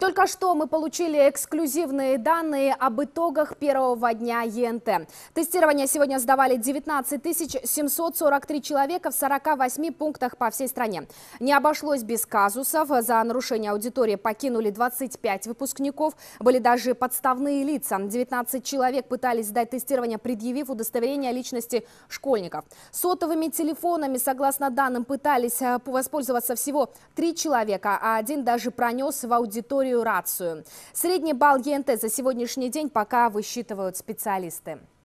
только что мы получили эксклюзивные данные об итогах первого дня ЕНТ. Тестирование сегодня сдавали 19 743 человека в 48 пунктах по всей стране. Не обошлось без казусов. За нарушение аудитории покинули 25 выпускников. Были даже подставные лица. 19 человек пытались сдать тестирование, предъявив удостоверение личности школьников. Сотовыми телефонами, согласно данным, пытались э, воспользоваться всего 3 человека, а один даже пронес в аудиторию рацию. Средний балл ЕНТ за сегодняшний день пока высчитывают специалисты.